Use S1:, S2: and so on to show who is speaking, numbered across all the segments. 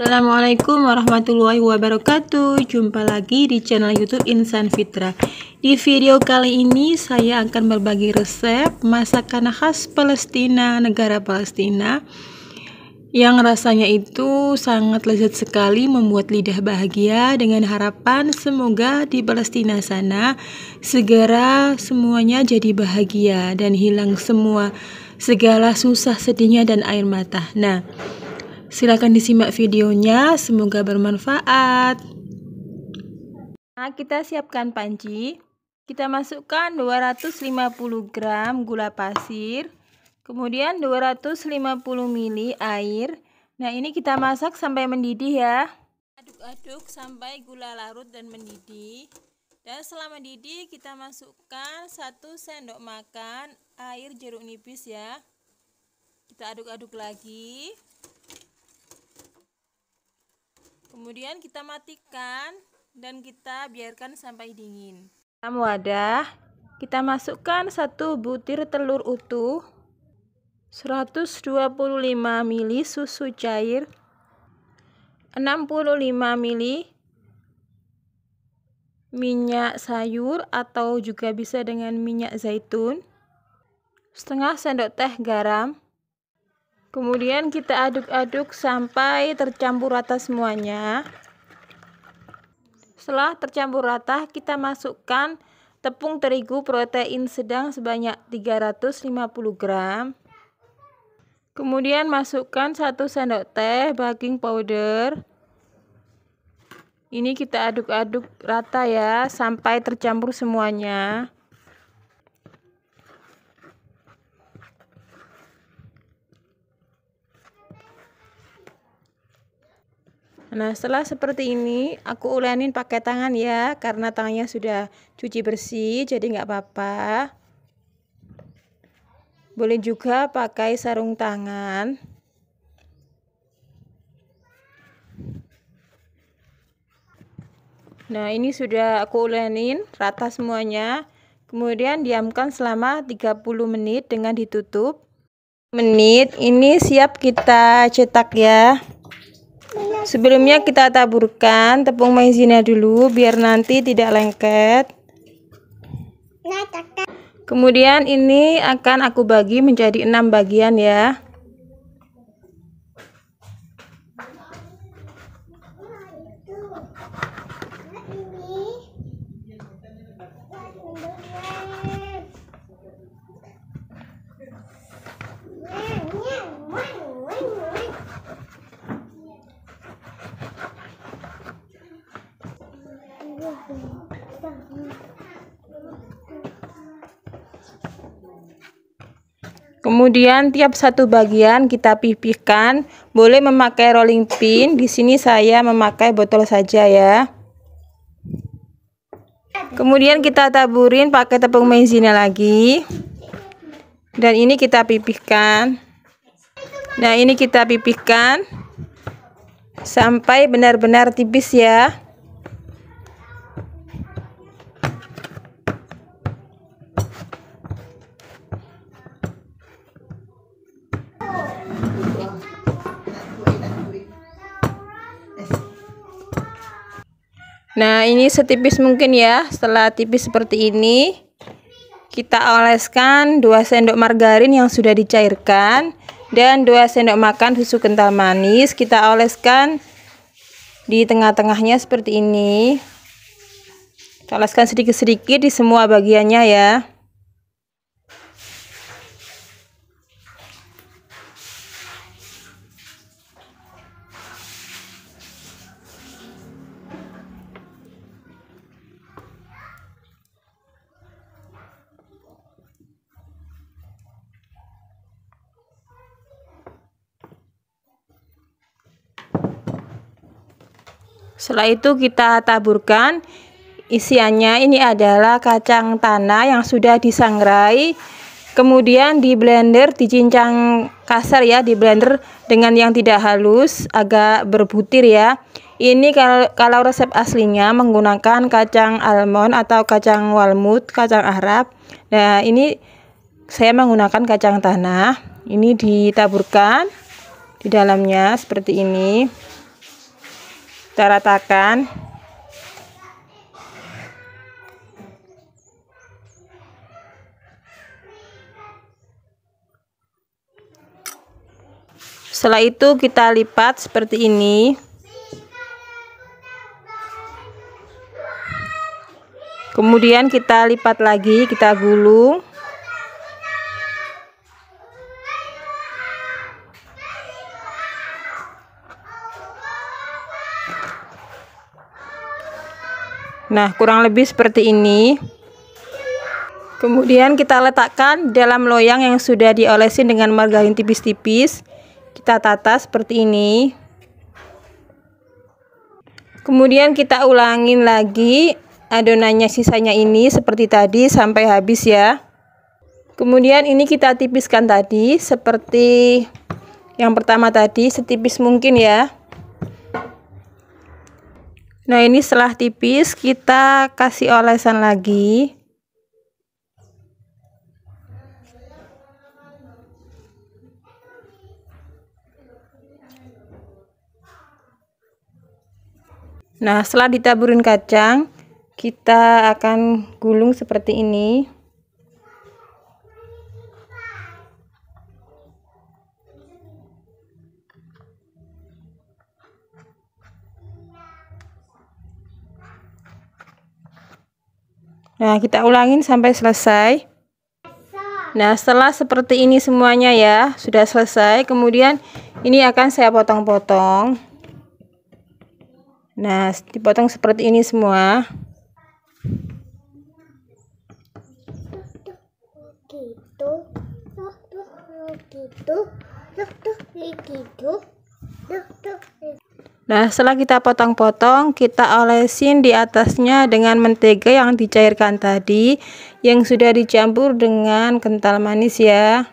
S1: Assalamualaikum warahmatullahi wabarakatuh Jumpa lagi di channel youtube Insan Fitra Di video kali ini saya akan berbagi resep masakan khas Palestina, negara Palestina Yang rasanya itu sangat lezat sekali membuat lidah bahagia Dengan harapan semoga di Palestina sana segera semuanya jadi bahagia Dan hilang semua segala susah sedihnya dan air mata Nah Silahkan disimak videonya, semoga bermanfaat. Nah, kita siapkan panci. Kita masukkan 250 gram gula pasir, kemudian 250 ml air. Nah, ini kita masak sampai mendidih ya. Aduk-aduk sampai gula larut dan mendidih. Dan setelah mendidih kita masukkan 1 sendok makan air jeruk nipis ya. Kita aduk-aduk lagi kemudian kita matikan dan kita biarkan sampai dingin dalam wadah kita masukkan satu butir telur utuh 125 ml susu cair 65 ml minyak sayur atau juga bisa dengan minyak zaitun setengah sendok teh garam kemudian kita aduk-aduk sampai tercampur rata semuanya setelah tercampur rata kita masukkan tepung terigu protein sedang sebanyak 350 gram kemudian masukkan 1 sendok teh baking powder ini kita aduk-aduk rata ya sampai tercampur semuanya Nah, setelah seperti ini, aku ulenin pakai tangan ya, karena tangannya sudah cuci bersih, jadi nggak apa-apa. Boleh juga pakai sarung tangan. Nah, ini sudah aku ulenin rata semuanya. Kemudian diamkan selama 30 menit dengan ditutup. Menit ini siap kita cetak ya. Sebelumnya kita taburkan tepung maizena dulu biar nanti tidak lengket. Nah, Kemudian ini akan aku bagi menjadi enam bagian ya. Kemudian tiap satu bagian kita pipihkan. Boleh memakai rolling pin. Di sini saya memakai botol saja ya. Kemudian kita taburin pakai tepung maizena lagi. Dan ini kita pipihkan. Nah, ini kita pipihkan sampai benar-benar tipis ya. nah ini setipis mungkin ya setelah tipis seperti ini kita oleskan 2 sendok margarin yang sudah dicairkan dan 2 sendok makan susu kental manis kita oleskan di tengah-tengahnya seperti ini kita oleskan sedikit-sedikit di semua bagiannya ya setelah itu kita taburkan isiannya ini adalah kacang tanah yang sudah disangrai kemudian di blender dicincang kasar ya di blender dengan yang tidak halus agak berbutir ya ini kalau, kalau resep aslinya menggunakan kacang almond atau kacang walnut kacang arab nah ini saya menggunakan kacang tanah ini ditaburkan di dalamnya seperti ini kita ratakan setelah itu kita lipat seperti ini kemudian kita lipat lagi kita gulung nah kurang lebih seperti ini kemudian kita letakkan dalam loyang yang sudah diolesin dengan margarin tipis-tipis kita tata seperti ini kemudian kita ulangin lagi adonannya sisanya ini seperti tadi sampai habis ya kemudian ini kita tipiskan tadi seperti yang pertama tadi setipis mungkin ya Nah ini setelah tipis kita kasih olesan lagi. Nah setelah ditaburin kacang kita akan gulung seperti ini. Nah, kita ulangin sampai selesai. Nah, setelah seperti ini semuanya ya, sudah selesai. Kemudian ini akan saya potong-potong. Nah, dipotong seperti ini semua. gitu. Nah, setelah kita potong-potong, kita olesin di atasnya dengan mentega yang dicairkan tadi yang sudah dicampur dengan kental manis ya.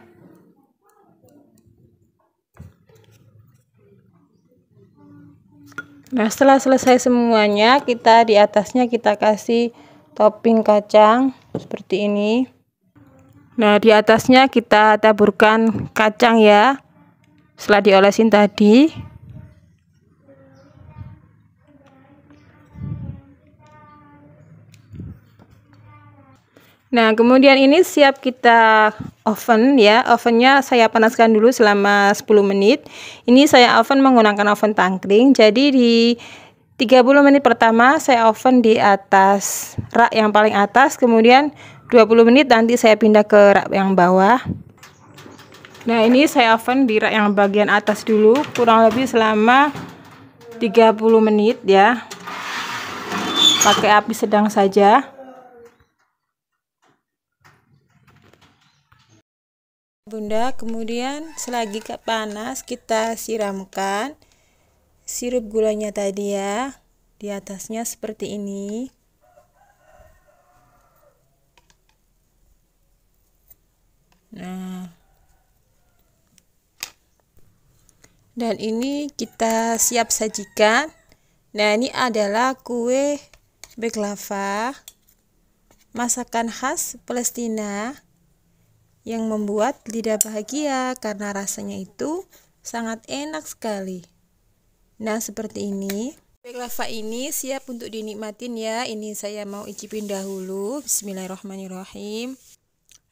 S1: Nah, setelah selesai semuanya, kita di atasnya kita kasih topping kacang seperti ini. Nah, di atasnya kita taburkan kacang ya. Setelah diolesin tadi. Nah, kemudian ini siap kita oven ya. Ovennya saya panaskan dulu selama 10 menit. Ini saya oven menggunakan oven tangkring. Jadi di 30 menit pertama saya oven di atas rak yang paling atas, kemudian 20 menit nanti saya pindah ke rak yang bawah. Nah, ini saya oven di rak yang bagian atas dulu kurang lebih selama 30 menit ya. Pakai api sedang saja. bunda kemudian selagi panas kita siramkan sirup gulanya tadi ya di atasnya seperti ini nah dan ini kita siap sajikan nah ini adalah kue baklava masakan khas Palestina yang membuat lidah bahagia karena rasanya itu sangat enak sekali. Nah, seperti ini. Baklava ini siap untuk dinikmatin ya. Ini saya mau icipin dahulu. Bismillahirrahmanirrahim.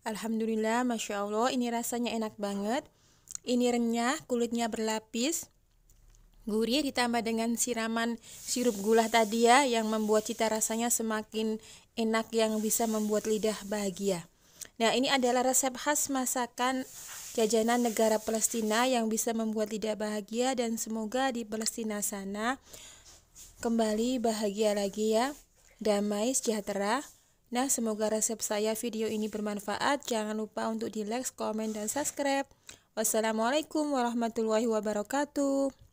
S1: Alhamdulillah, Masya Allah, ini rasanya enak banget. Ini renyah, kulitnya berlapis. Gurih ditambah dengan siraman sirup gula tadi ya yang membuat cita rasanya semakin enak yang bisa membuat lidah bahagia. Nah, ini adalah resep khas masakan jajanan negara Palestina yang bisa membuat tidak bahagia dan semoga di Palestina sana kembali bahagia lagi ya. Damai sejahtera. Nah, semoga resep saya video ini bermanfaat. Jangan lupa untuk di-like, komen, dan subscribe. Wassalamualaikum warahmatullahi wabarakatuh.